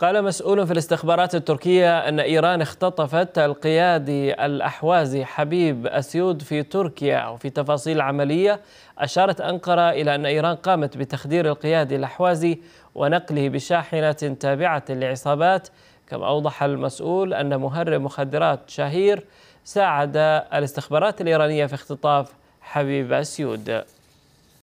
قال مسؤول في الاستخبارات التركية أن إيران اختطفت القيادي الأحوازي حبيب أسيود في تركيا وفي تفاصيل العملية أشارت أنقرة إلى أن إيران قامت بتخدير القيادي الأحوازي ونقله بشاحنة تابعة لعصابات كما أوضح المسؤول أن مهرب مخدرات شهير ساعد الاستخبارات الإيرانية في اختطاف حبيب أسيود